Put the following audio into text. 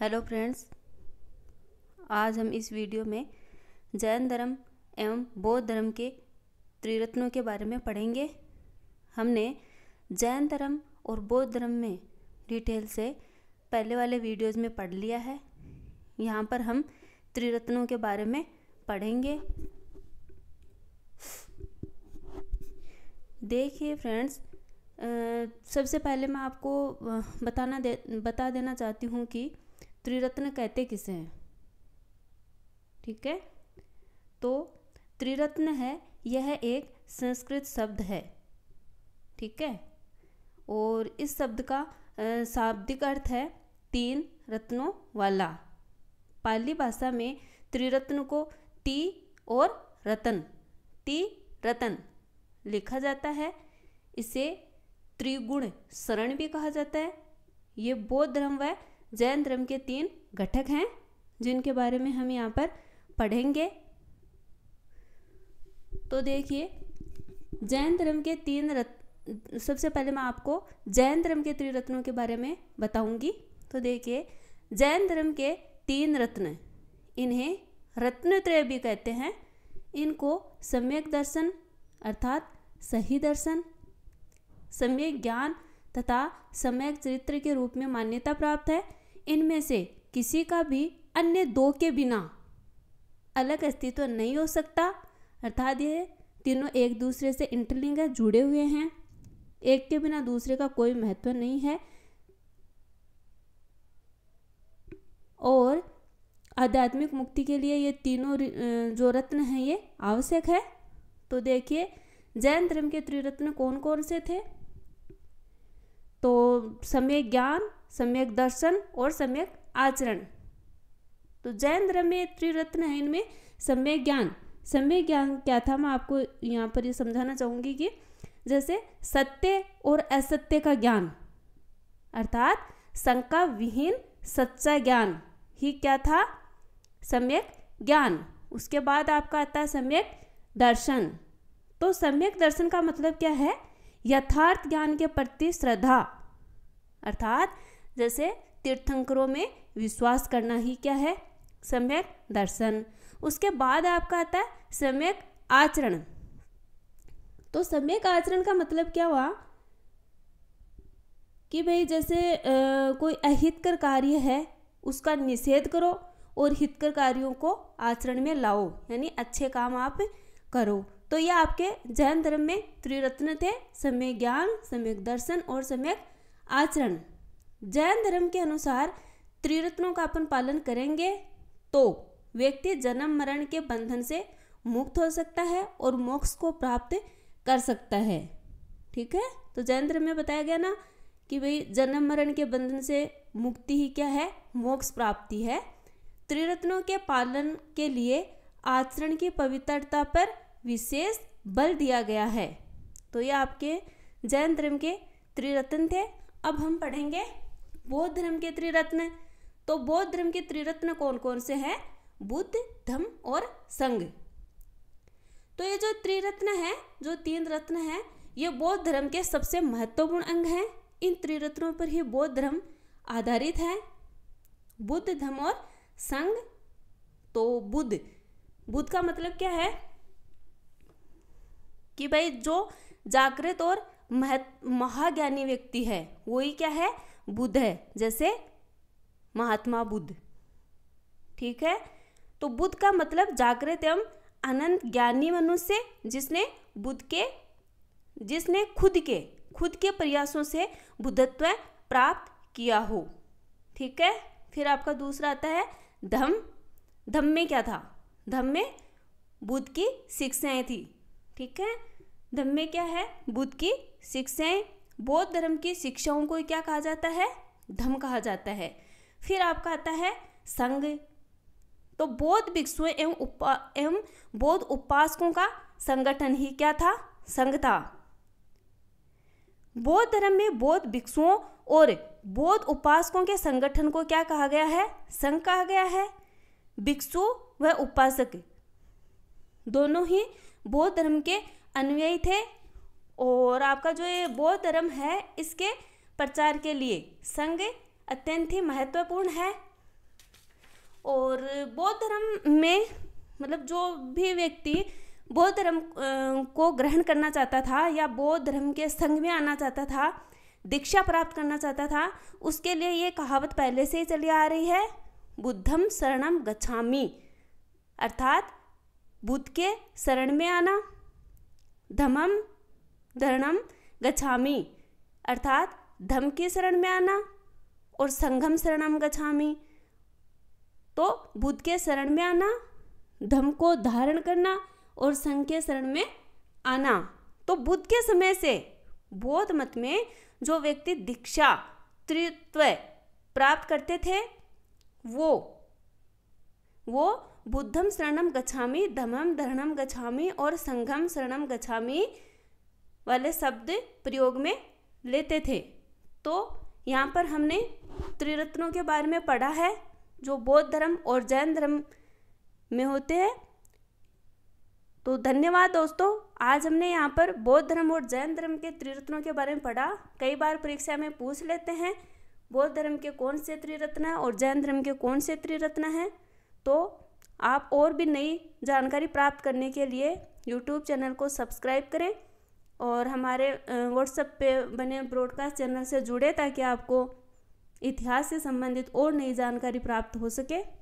hello friends आज हम इस वीडियो में जैन धर्म एवं बौद्ध धर्म के त्रिरत्नों के बारे में पढ़ेंगे हमने जैन धर्म और बौद्ध धर्म में डिटेल से पहले वाले वीडियोस में पढ़ लिया है यहाँ पर हम त्रिरत्नों के बारे में पढ़ेंगे देखिए फ्रेंड्स सबसे पहले मैं आपको बताना दे बता देना चाहती हूँ कि त्रिरत्न कहते किसे हैं ठीक है तो त्रिरत्न है यह एक संस्कृत शब्द है ठीक है और इस शब्द का शाब्दिक अर्थ है तीन रत्नों वाला पाली भाषा में त्रिरत्न को ती और रतन ती रतन लिखा जाता है इसे त्रिगुण शरण भी कहा जाता है ये बौद्ध धर्म व जैन धर्म के तीन घटक हैं जिनके बारे में हम यहाँ पर पढ़ेंगे तो देखिए जैन धर्म के तीन रत्न सबसे पहले मैं आपको जैन धर्म के त्रिरत्नों के बारे में बताऊंगी तो देखिए जैन धर्म के तीन रत्न इन्हें रत्न त्रय भी कहते हैं इनको सम्यक दर्शन अर्थात सही दर्शन सम्यक ज्ञान तथा सम्यक चरित्र के रूप में मान्यता प्राप्त है इनमें से किसी का भी अन्य दो के बिना अलग अस्तित्व नहीं हो सकता अर्थात ये तीनों एक दूसरे से इंटरलिंग जुड़े हुए हैं एक के बिना दूसरे का कोई महत्व नहीं है और आध्यात्मिक मुक्ति के लिए ये तीनों जो रत्न हैं ये आवश्यक है तो देखिए जैन धर्म के त्रिरत्न कौन कौन से थे तो समय ज्ञान सम्यक दर्शन और सम्यक आचरण तो जैन धर्म में त्रिरत्न है इनमें सम्यक ज्ञान सम्यक ज्ञान क्या था मैं आपको यहाँ पर ये समझाना चाहूँगी कि जैसे सत्य और असत्य का ज्ञान अर्थात शंका विहीन सच्चा ज्ञान ही क्या था सम्यक ज्ञान उसके बाद आपका आता है सम्यक दर्शन तो सम्यक दर्शन का मतलब क्या है यथार्थ ज्ञान के प्रति श्रद्धा अर्थात जैसे तीर्थंकरों में विश्वास करना ही क्या है सम्यक दर्शन उसके बाद आपका आता है सम्यक आचरण तो सम्यक आचरण का मतलब क्या हुआ कि भाई जैसे आ, कोई अहितकर कार्य है उसका निषेध करो और हितकर कार्यों को आचरण में लाओ यानी अच्छे काम आप करो तो ये आपके जैन धर्म में त्रिरत्न थे सम्यक ज्ञान सम्यक दर्शन और सम्यक आचरण जैन धर्म के अनुसार त्रिरत्नों का अपन पालन करेंगे तो व्यक्ति जन्म मरण के बंधन से मुक्त हो सकता है और मोक्ष को प्राप्त कर सकता है ठीक है तो जैन धर्म में बताया गया ना कि भाई जन्म मरण के बंधन से मुक्ति ही क्या है मोक्ष प्राप्ति है त्रिरत्नों के पालन के लिए आचरण की पवित्रता पर विशेष बल दिया गया है तो ये आपके जैन धर्म के त्रिरत्न थे अब हम पढ़ेंगे बौद्ध धर्म के त्रिरत्न तो बौद्ध धर्म के त्रिरत्न कौन कौन से हैं बुद्ध धम और संघ तो ये जो त्रिरत्न है जो तीन रत्न है ये बौद्ध धर्म के सबसे महत्वपूर्ण अंग हैं इन त्रिरत्नों पर ही बौद्ध धर्म आधारित है बुद्ध धम और संघ तो बुद्ध बुद्ध का मतलब क्या है कि भाई जो जागृत और महत्व महाज्ञानी व्यक्ति है वही क्या है बुद्ध है जैसे महात्मा बुद्ध ठीक है तो बुद्ध का मतलब जागृत एवं अनंत ज्ञानी मनुष्य जिसने बुद्ध के जिसने खुद के खुद के प्रयासों से बुद्धत्व प्राप्त किया हो ठीक है फिर आपका दूसरा आता है धम धम में क्या था धम में बुद्ध की शिक्षाएं थी ठीक है धम में क्या है बुद्ध की शिक्षाएं बौद्ध धर्म की शिक्षाओं को क्या कहा जाता है धम कहा जाता है फिर आपका आता है संघ तो बौद्ध भिक्षुओं एवं उपा एवं बौद्ध उपासकों का संगठन ही क्या था संघ था बौद्ध धर्म में बौद्ध भिक्षुओं और बौद्ध उपासकों के संगठन को क्या कहा गया है संघ कहा गया है भिक्षु व उपासक दोनों ही बौद्ध धर्म के अनुयायी थे और और आपका जो ये बौद्ध धर्म है इसके प्रचार के लिए संघ अत्यंत ही महत्वपूर्ण है और बौद्ध धर्म में मतलब जो भी व्यक्ति बौद्ध धर्म को ग्रहण करना चाहता था या बौद्ध धर्म के संघ में आना चाहता था दीक्षा प्राप्त करना चाहता था उसके लिए ये कहावत पहले से ही चली आ रही है बुद्धम शरणम गच्छामी अर्थात बुद्ध के शरण में आना धमम धरणम गच्छामी अर्थात धम की शरण में आना और संगम शरणम गच्छामी तो बुद्ध के शरण में आना धम को धारण करना और संघ के शरण में आना तो बुद्ध के समय से बौद्ध मत में जो व्यक्ति दीक्षा त्रित्व प्राप्त करते थे वो वो बुद्धम शरणम गच्छामी धमम धरणम गच्छामी और संघम शरणम गच्छामी वाले शब्द प्रयोग में लेते थे तो यहाँ पर हमने त्रिरत्नों के बारे में पढ़ा है जो बौद्ध धर्म और जैन धर्म में होते हैं तो धन्यवाद दोस्तों आज हमने यहाँ पर बौद्ध धर्म और जैन धर्म के त्रिरत्नों के बारे में पढ़ा कई बार परीक्षा में पूछ लेते हैं बौद्ध धर्म के कौन से त्रिरत्न हैं और जैन धर्म के कौन से त्रिरत्न हैं तो आप और भी नई जानकारी प्राप्त करने के लिए यूट्यूब चैनल को सब्सक्राइब करें और हमारे व्हाट्सएप पे बने ब्रॉडकास्ट चैनल से जुड़े ताकि आपको इतिहास से संबंधित और नई जानकारी प्राप्त हो सके